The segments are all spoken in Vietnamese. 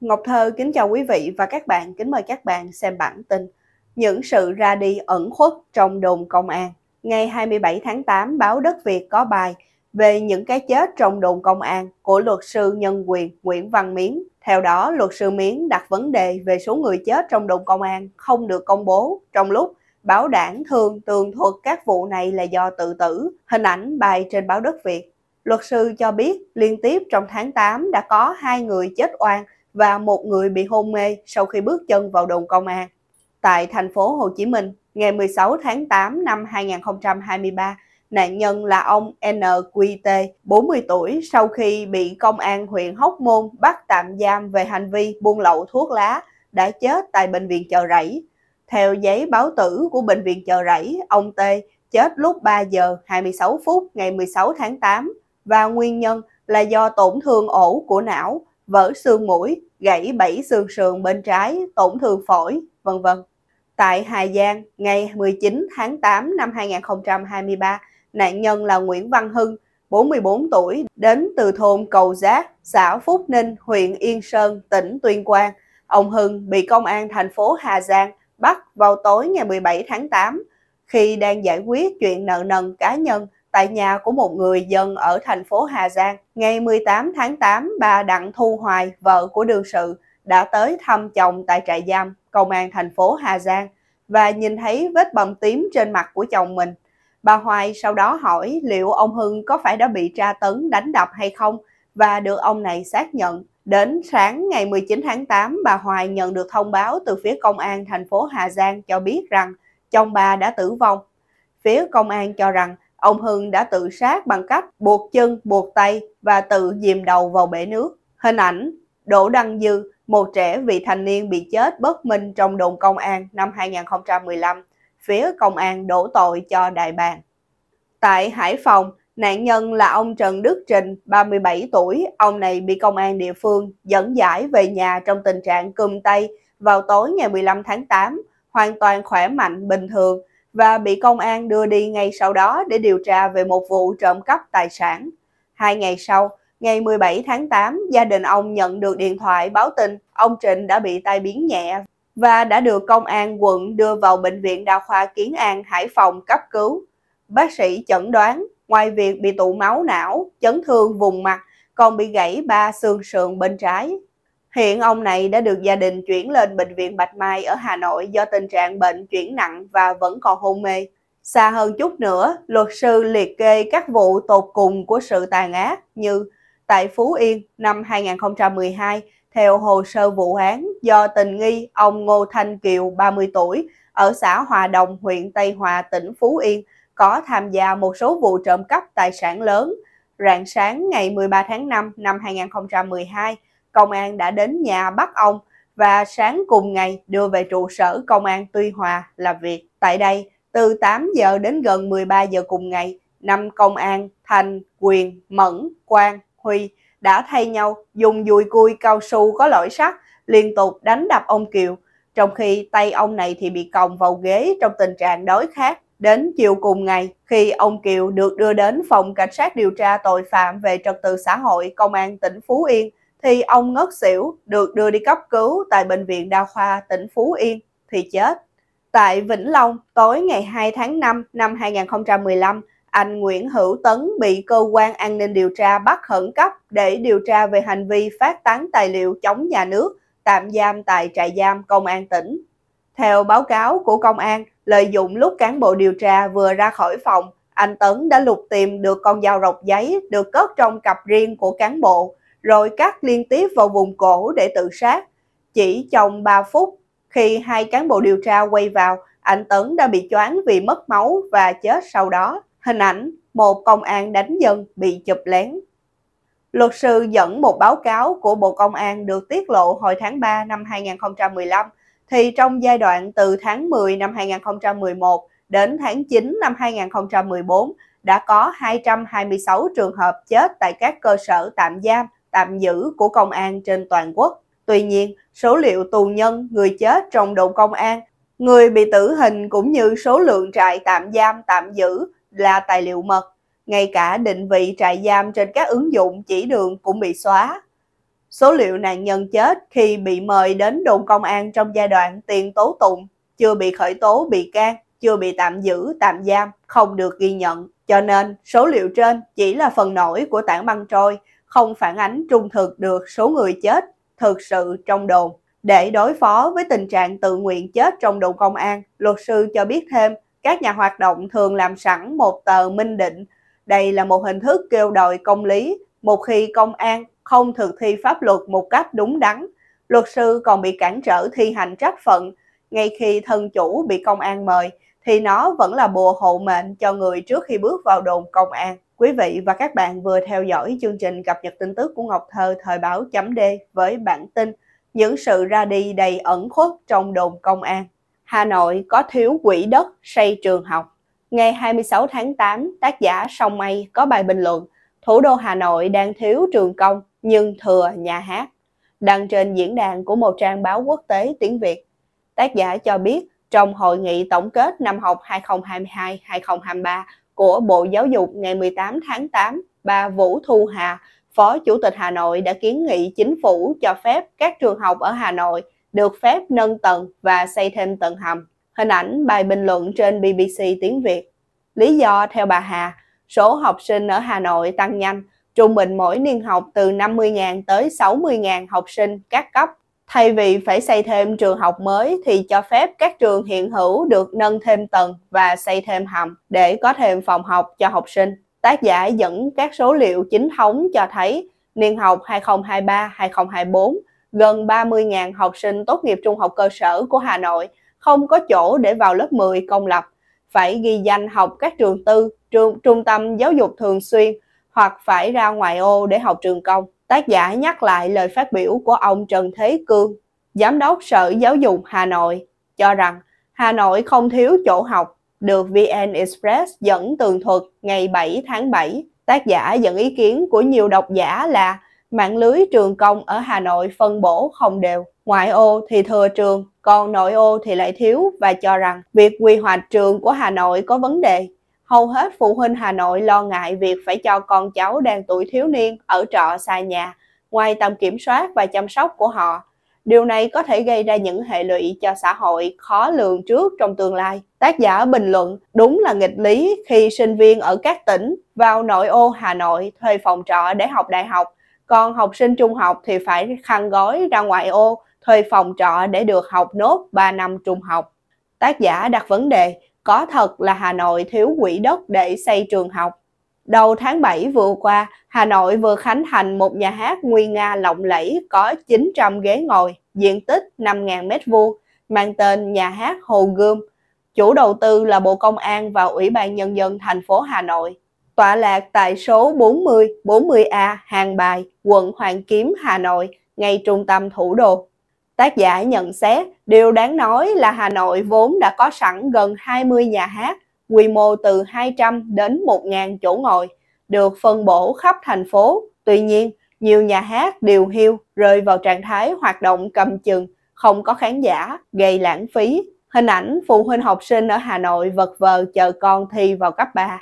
Ngọc Thơ kính chào quý vị và các bạn, kính mời các bạn xem bản tin Những sự ra đi ẩn khuất trong đồn công an. Ngày 27 tháng 8, báo Đất Việt có bài về những cái chết trong đồn công an của luật sư nhân quyền Nguyễn Văn Miến. Theo đó, luật sư Miến đặt vấn đề về số người chết trong đồn công an không được công bố trong lúc báo đảng thường tường thuật các vụ này là do tự tử. Hình ảnh bài trên báo Đất Việt. Luật sư cho biết liên tiếp trong tháng 8 đã có hai người chết oan và một người bị hôn mê sau khi bước chân vào đồn công an. Tại thành phố Hồ Chí Minh, ngày 16 tháng 8 năm 2023, nạn nhân là ông NQT, 40 tuổi, sau khi bị công an huyện Hóc Môn bắt tạm giam về hành vi buôn lậu thuốc lá, đã chết tại bệnh viện Chợ Rẫy. Theo giấy báo tử của bệnh viện Chợ Rẫy, ông T chết lúc 3 giờ 26 phút ngày 16 tháng 8 và nguyên nhân là do tổn thương ổ của não, vỡ xương mũi, gãy bảy xương sườn bên trái, tổn thương phổi, vân vân. Tại Hà Giang, ngày 19 tháng 8 năm 2023, nạn nhân là Nguyễn Văn Hưng, 44 tuổi, đến từ thôn Cầu Giác, xã Phúc Ninh, huyện Yên Sơn, tỉnh Tuyên Quang. Ông Hưng bị công an thành phố Hà Giang bắt vào tối ngày 17 tháng 8 khi đang giải quyết chuyện nợ nần cá nhân tại nhà của một người dân ở thành phố Hà Giang. Ngày 18 tháng 8, bà Đặng Thu Hoài, vợ của đương sự, đã tới thăm chồng tại trại giam công an thành phố Hà Giang và nhìn thấy vết bầm tím trên mặt của chồng mình. Bà Hoài sau đó hỏi liệu ông Hưng có phải đã bị tra tấn đánh đập hay không và được ông này xác nhận. Đến sáng ngày 19 tháng 8, bà Hoài nhận được thông báo từ phía công an thành phố Hà Giang cho biết rằng chồng bà đã tử vong. Phía công an cho rằng Ông Hưng đã tự sát bằng cách buộc chân, buộc tay và tự dìm đầu vào bể nước. Hình ảnh Đỗ Đăng Dư, một trẻ vị thành niên bị chết bất minh trong đồn công an năm 2015, phía công an đổ tội cho đại bàng. Tại Hải Phòng, nạn nhân là ông Trần Đức Trình, 37 tuổi. Ông này bị công an địa phương dẫn giải về nhà trong tình trạng cùm tay vào tối ngày 15 tháng 8, hoàn toàn khỏe mạnh bình thường và bị công an đưa đi ngay sau đó để điều tra về một vụ trộm cắp tài sản. Hai ngày sau, ngày 17 tháng 8, gia đình ông nhận được điện thoại báo tin ông Trịnh đã bị tai biến nhẹ và đã được công an quận đưa vào Bệnh viện Đa khoa Kiến An, Hải Phòng cấp cứu. Bác sĩ chẩn đoán, ngoài việc bị tụ máu não, chấn thương vùng mặt, còn bị gãy ba xương sườn bên trái, Hiện ông này đã được gia đình chuyển lên Bệnh viện Bạch Mai ở Hà Nội do tình trạng bệnh chuyển nặng và vẫn còn hôn mê. Xa hơn chút nữa, luật sư liệt kê các vụ tột cùng của sự tàn ác như tại Phú Yên năm 2012, theo hồ sơ vụ án do tình nghi ông Ngô Thanh Kiều 30 tuổi ở xã Hòa Đồng, huyện Tây Hòa, tỉnh Phú Yên có tham gia một số vụ trộm cắp tài sản lớn. Rạng sáng ngày 13 tháng 5 năm 2012, công an đã đến nhà bắt ông và sáng cùng ngày đưa về trụ sở công an Tuy Hòa làm việc. Tại đây, từ 8 giờ đến gần 13 giờ cùng ngày, năm công an Thành, Quyền, Mẫn, Quang, Huy đã thay nhau dùng dùi cui cao su có lõi sắt liên tục đánh đập ông Kiều, trong khi tay ông này thì bị còng vào ghế trong tình trạng đói khát. Đến chiều cùng ngày, khi ông Kiều được đưa đến phòng cảnh sát điều tra tội phạm về trật tự xã hội công an tỉnh Phú Yên thì ông ngất xỉu được đưa đi cấp cứu tại Bệnh viện Đa khoa tỉnh Phú Yên thì chết. Tại Vĩnh Long, tối ngày 2 tháng 5 năm 2015, anh Nguyễn Hữu Tấn bị cơ quan an ninh điều tra bắt khẩn cấp để điều tra về hành vi phát tán tài liệu chống nhà nước, tạm giam tại trại giam công an tỉnh. Theo báo cáo của công an, lợi dụng lúc cán bộ điều tra vừa ra khỏi phòng, anh Tấn đã lục tìm được con dao rọc giấy được cất trong cặp riêng của cán bộ rồi cắt liên tiếp vào vùng cổ để tự sát. Chỉ trong 3 phút, khi hai cán bộ điều tra quay vào, anh Tấn đã bị choáng vì mất máu và chết sau đó. Hình ảnh một công an đánh dân bị chụp lén. Luật sư dẫn một báo cáo của Bộ Công an được tiết lộ hồi tháng 3 năm 2015, thì trong giai đoạn từ tháng 10 năm 2011 đến tháng 9 năm 2014 đã có 226 trường hợp chết tại các cơ sở tạm giam tạm giữ của công an trên toàn quốc. Tuy nhiên, số liệu tù nhân, người chết trong đồn công an, người bị tử hình cũng như số lượng trại tạm giam tạm giữ là tài liệu mật. Ngay cả định vị trại giam trên các ứng dụng chỉ đường cũng bị xóa. Số liệu nạn nhân chết khi bị mời đến đồn công an trong giai đoạn tiền tố tụng, chưa bị khởi tố bị can, chưa bị tạm giữ, tạm giam, không được ghi nhận. Cho nên, số liệu trên chỉ là phần nổi của tảng băng trôi không phản ánh trung thực được số người chết thực sự trong đồn. Để đối phó với tình trạng tự nguyện chết trong đồn công an, luật sư cho biết thêm, các nhà hoạt động thường làm sẵn một tờ minh định. Đây là một hình thức kêu đòi công lý, một khi công an không thực thi pháp luật một cách đúng đắn. Luật sư còn bị cản trở thi hành trách phận, ngay khi thân chủ bị công an mời, thì nó vẫn là bùa hộ mệnh cho người trước khi bước vào đồn công an. Quý vị và các bạn vừa theo dõi chương trình cập nhật tin tức của Ngọc Thơ thời báo chấm D với bản tin Những sự ra đi đầy ẩn khuất trong đồn công an. Hà Nội có thiếu quỹ đất xây trường học. Ngày 26 tháng 8, tác giả Song Mây có bài bình luận Thủ đô Hà Nội đang thiếu trường công nhưng thừa nhà hát. Đăng trên diễn đàn của một trang báo quốc tế tiếng Việt. Tác giả cho biết trong hội nghị tổng kết năm học 2022-2023 của Bộ Giáo dục ngày 18 tháng 8, bà Vũ Thu Hà, Phó Chủ tịch Hà Nội đã kiến nghị chính phủ cho phép các trường học ở Hà Nội được phép nâng tầng và xây thêm tầng hầm. Hình ảnh bài bình luận trên BBC tiếng Việt. Lý do theo bà Hà, số học sinh ở Hà Nội tăng nhanh, trung bình mỗi niên học từ 50.000 tới 60.000 học sinh các cấp Thay vì phải xây thêm trường học mới thì cho phép các trường hiện hữu được nâng thêm tầng và xây thêm hầm để có thêm phòng học cho học sinh. Tác giả dẫn các số liệu chính thống cho thấy niên học 2023-2024, gần 30.000 học sinh tốt nghiệp trung học cơ sở của Hà Nội không có chỗ để vào lớp 10 công lập, phải ghi danh học các trường tư, trường, trung tâm giáo dục thường xuyên hoặc phải ra ngoài ô để học trường công tác giả nhắc lại lời phát biểu của ông Trần Thế Cương, Giám đốc Sở Giáo dục Hà Nội, cho rằng Hà Nội không thiếu chỗ học, được VN Express dẫn tường thuật ngày 7 tháng 7. Tác giả dẫn ý kiến của nhiều độc giả là mạng lưới trường công ở Hà Nội phân bổ không đều. Ngoại ô thì thừa trường, còn nội ô thì lại thiếu và cho rằng việc quy hoạch trường của Hà Nội có vấn đề hầu hết phụ huynh Hà Nội lo ngại việc phải cho con cháu đang tuổi thiếu niên ở trọ xa nhà, ngoài tầm kiểm soát và chăm sóc của họ. Điều này có thể gây ra những hệ lụy cho xã hội khó lường trước trong tương lai. Tác giả bình luận, đúng là nghịch lý khi sinh viên ở các tỉnh vào nội ô Hà Nội thuê phòng trọ để học đại học, còn học sinh trung học thì phải khăn gói ra ngoại ô thuê phòng trọ để được học nốt 3 năm trung học. Tác giả đặt vấn đề, có thật là Hà Nội thiếu quỹ đất để xây trường học. Đầu tháng 7 vừa qua, Hà Nội vừa khánh thành một nhà hát nguy nga lộng lẫy có 900 ghế ngồi, diện tích 5.000 m2, mang tên nhà hát Hồ Gươm. Chủ đầu tư là Bộ Công an và Ủy ban Nhân dân thành phố Hà Nội. Tọa lạc tại số 40, 40A, Hàng Bài, quận Hoàng Kiếm, Hà Nội, ngay trung tâm thủ đô. Tác giả nhận xét, điều đáng nói là Hà Nội vốn đã có sẵn gần 20 nhà hát, quy mô từ 200 đến 1.000 chỗ ngồi, được phân bổ khắp thành phố. Tuy nhiên, nhiều nhà hát đều hiu rơi vào trạng thái hoạt động cầm chừng, không có khán giả, gây lãng phí. Hình ảnh phụ huynh học sinh ở Hà Nội vật vờ chờ con thi vào cấp 3.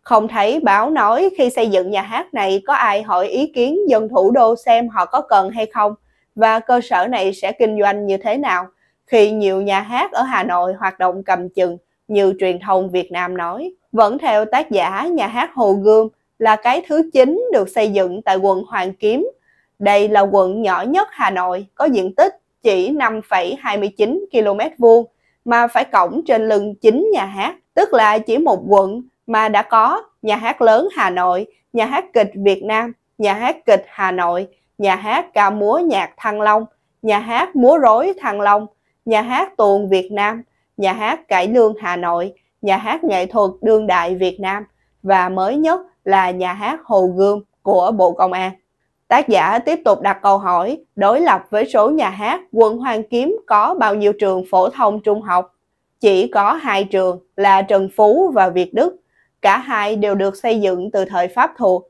Không thấy báo nói khi xây dựng nhà hát này có ai hỏi ý kiến dân thủ đô xem họ có cần hay không và cơ sở này sẽ kinh doanh như thế nào khi nhiều nhà hát ở Hà Nội hoạt động cầm chừng như truyền thông Việt Nam nói. Vẫn theo tác giả, nhà hát Hồ Gươm là cái thứ chính được xây dựng tại quận Hoàng Kiếm. Đây là quận nhỏ nhất Hà Nội, có diện tích chỉ 5,29 km vuông mà phải cổng trên lưng chính nhà hát, tức là chỉ một quận mà đã có nhà hát lớn Hà Nội, nhà hát kịch Việt Nam, nhà hát kịch Hà Nội, nhà hát ca múa nhạc Thăng Long, nhà hát múa rối Thăng Long, nhà hát tuồng Việt Nam, nhà hát cải lương Hà Nội, nhà hát nghệ thuật đương đại Việt Nam và mới nhất là nhà hát Hồ Gươm của Bộ Công an. Tác giả tiếp tục đặt câu hỏi đối lập với số nhà hát quận Hoàng Kiếm có bao nhiêu trường phổ thông trung học. Chỉ có hai trường là Trần Phú và Việt Đức. Cả hai đều được xây dựng từ thời Pháp thuộc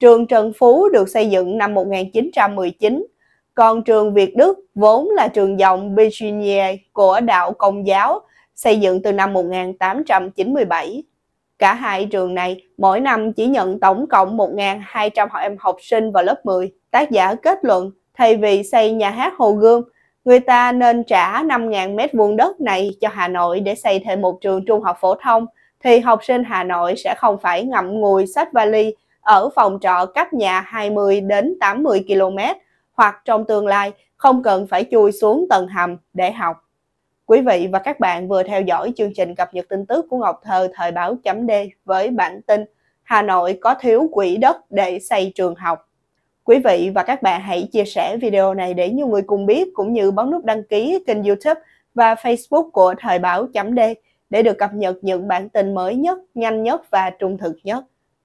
Trường Trần Phú được xây dựng năm 1919, còn trường Việt Đức vốn là trường dòng Virginia của đạo Công giáo, xây dựng từ năm 1897. Cả hai trường này mỗi năm chỉ nhận tổng cộng 1.200 học em học sinh vào lớp 10. Tác giả kết luận, thay vì xây nhà hát Hồ Gươm, người ta nên trả 5.000 mét vuông đất này cho Hà Nội để xây thêm một trường trung học phổ thông, thì học sinh Hà Nội sẽ không phải ngậm ngùi sách vali ở phòng trọ cách nhà 20 đến 80 km hoặc trong tương lai không cần phải chui xuống tầng hầm để học. Quý vị và các bạn vừa theo dõi chương trình cập nhật tin tức của Ngọc Thơ thời báo chấm D với bản tin Hà Nội có thiếu quỹ đất để xây trường học. Quý vị và các bạn hãy chia sẻ video này để nhiều người cùng biết cũng như bấm nút đăng ký kênh youtube và facebook của thời báo chấm D để được cập nhật những bản tin mới nhất, nhanh nhất và trung thực nhất